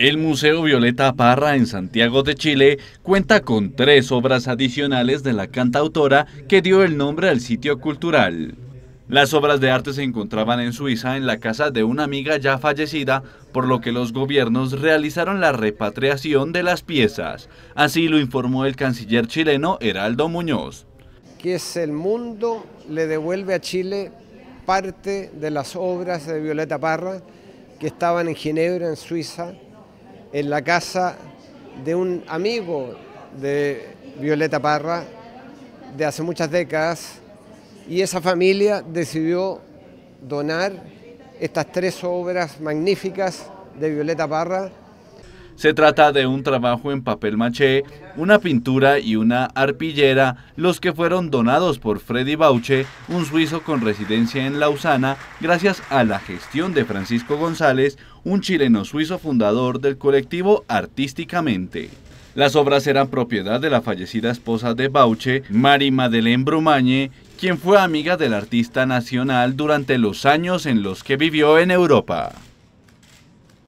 El Museo Violeta Parra en Santiago de Chile cuenta con tres obras adicionales de la cantautora que dio el nombre al sitio cultural. Las obras de arte se encontraban en Suiza en la casa de una amiga ya fallecida, por lo que los gobiernos realizaron la repatriación de las piezas. Así lo informó el canciller chileno Heraldo Muñoz. Que es el mundo le devuelve a Chile parte de las obras de Violeta Parra que estaban en Ginebra, en Suiza, en la casa de un amigo de Violeta Parra de hace muchas décadas y esa familia decidió donar estas tres obras magníficas de Violeta Parra se trata de un trabajo en papel maché, una pintura y una arpillera, los que fueron donados por Freddy Bauche, un suizo con residencia en Lausana, gracias a la gestión de Francisco González, un chileno suizo fundador del colectivo Artísticamente. Las obras eran propiedad de la fallecida esposa de Bauche, Mari Madeleine Brumañe, quien fue amiga del artista nacional durante los años en los que vivió en Europa.